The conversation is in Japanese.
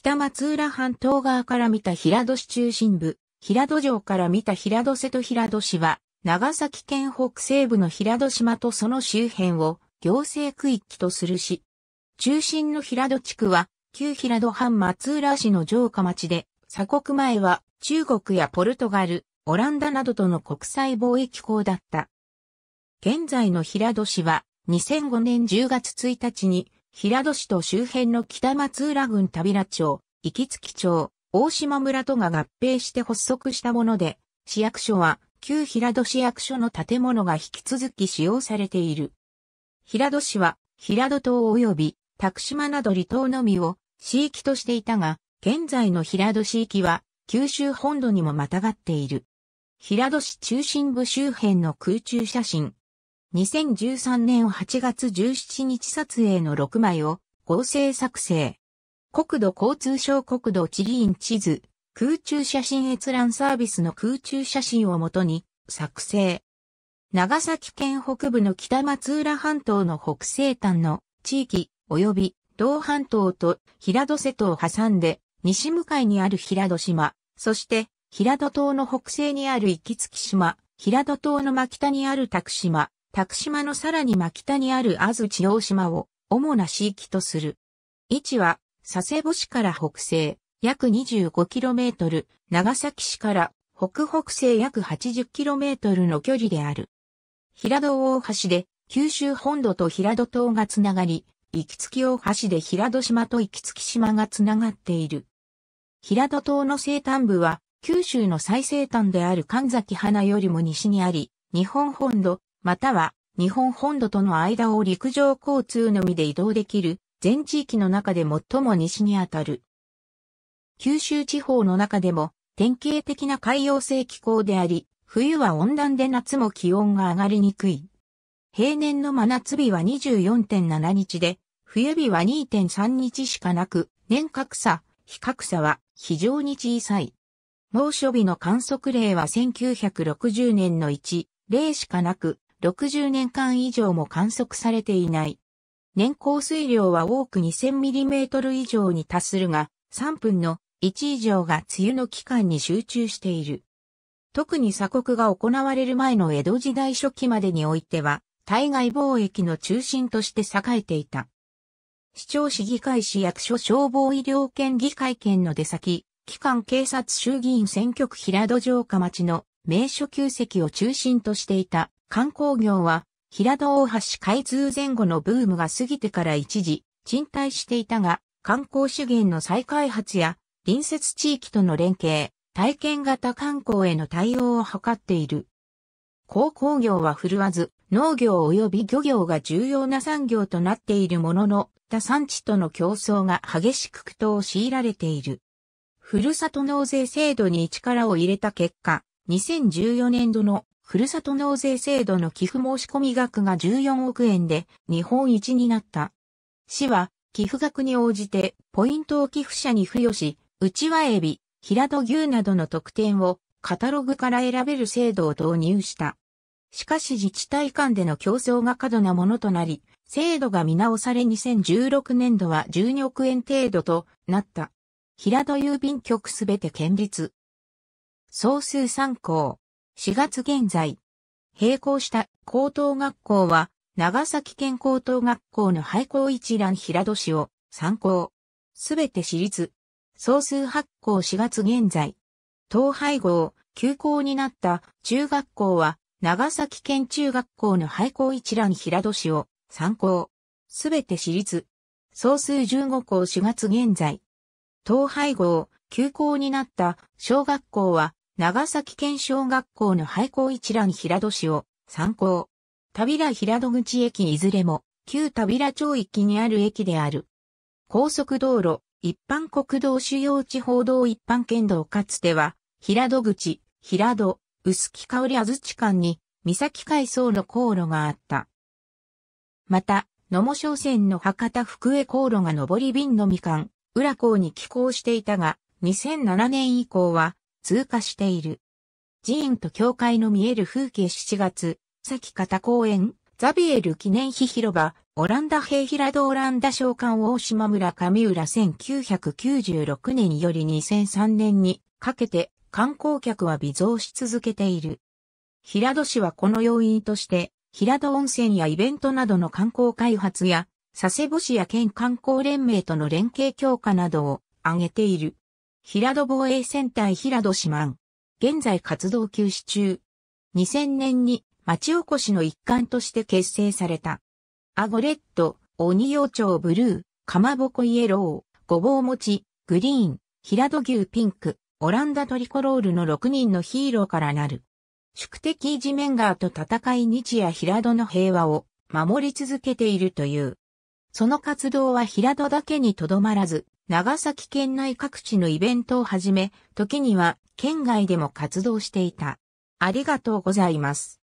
北松浦半島側から見た平戸市中心部、平戸城から見た平戸瀬戸平戸市は、長崎県北西部の平戸島とその周辺を行政区域とするし、中心の平戸地区は、旧平戸藩松浦市の城下町で、鎖国前は中国やポルトガル、オランダなどとの国際貿易港だった。現在の平戸市は、2005年10月1日に平戸市と周辺の北松浦郡田平町、行月町、大島村とが合併して発足したもので、市役所は旧平戸市役所の建物が引き続き使用されている。平戸市は平戸島及び拓島など離島のみを市域としていたが、現在の平戸市域は九州本土にもまたがっている。平戸市中心部周辺の空中写真、2013年8月17日撮影の6枚を合成作成。国土交通省国土地理院地図、空中写真閲覧サービスの空中写真をもとに作成。長崎県北部の北松浦半島の北西端の地域及び同半島と平戸瀬戸を挟んで西向かいにある平戸島、そして平戸島の北西にある行き月島、平戸島の真北にある拓島、多久島のさらに真北にある安土大島を主な地域とする。位置は佐世保市から北西約 25km、長崎市から北北西約 80km の距離である。平戸大橋で九州本土と平戸島がつながり、行きき大橋で平戸島と行きき島がつながっている。平戸島の西端部は九州の最西端である神崎花よりも西にあり、日本本土、または日本本土との間を陸上交通のみで移動できる全地域の中で最も西にあたる。九州地方の中でも典型的な海洋性気候であり、冬は温暖で夏も気温が上がりにくい。平年の真夏日は24.7日で、冬日は2.3日しかなく、年格差、比格差は非常に小さい。猛暑日の観測例は1960年の1例しかなく、60年間以上も観測されていない。年降水量は多く 2000mm 以上に達するが、3分の1以上が梅雨の期間に集中している。特に鎖国が行われる前の江戸時代初期までにおいては、対外貿易の中心として栄えていた。市長市議会市役所消防医療県議会県の出先、機関警察衆議院選挙区平戸城下町の名所旧跡を中心としていた観光業は、平戸大橋開通前後のブームが過ぎてから一時、賃貸していたが、観光資源の再開発や、隣接地域との連携、体験型観光への対応を図っている。鉱工業は振るわず、農業及び漁業が重要な産業となっているものの、他産地との競争が激しく苦闘を強いられている。ふるさと納税制度に力を入れた結果、2014年度のふるさと納税制度の寄付申し込み額が14億円で日本一になった。市は、寄付額に応じて、ポイントを寄付者に付与し、うちわエビ、平戸牛などの特典をカタログから選べる制度を導入した。しかし自治体間での競争が過度なものとなり、制度が見直され2016年度は12億円程度となった。平戸郵便局すべて県立。総数参考。4月現在、並行した高等学校は、長崎県高等学校の廃校一覧平戸市を参考。すべて私立。総数発行4月現在。統廃合、休校になった中学校は、長崎県中学校の廃校一覧平戸市を参考。すべて私立。総数15校4月現在。統廃合、休校になった小学校は、長崎県小学校の廃校一覧平戸市を参考。田平平戸口駅いずれも、旧田平町域にある駅である。高速道路、一般国道主要地方道一般県道かつては、平戸口、平戸、薄木香り安土間に、三崎海藻の航路があった。また、野茂商船の博多福江航路が上り便のみん、浦港に寄港していたが、2007年以降は、通過している。寺院と教会の見える風景7月、先方公園、ザビエル記念碑広場、オランダ兵平戸オランダ召喚大島村上浦1996年より2003年にかけて観光客は微増し続けている。平戸市はこの要因として、平戸温泉やイベントなどの観光開発や、佐世保市や県観光連盟との連携強化などを挙げている。平戸防衛戦隊平戸四万。現在活動休止中。2000年に町おこしの一環として結成された。アゴレット、鬼洋鳥ブルー、かまぼこイエロー、ごぼう餅、グリーン、平戸牛ピンク、オランダトリコロールの6人のヒーローからなる。宿敵イジメンガーと戦い日夜平戸の平和を守り続けているという。その活動は平戸だけにとどまらず、長崎県内各地のイベントをはじめ、時には県外でも活動していた。ありがとうございます。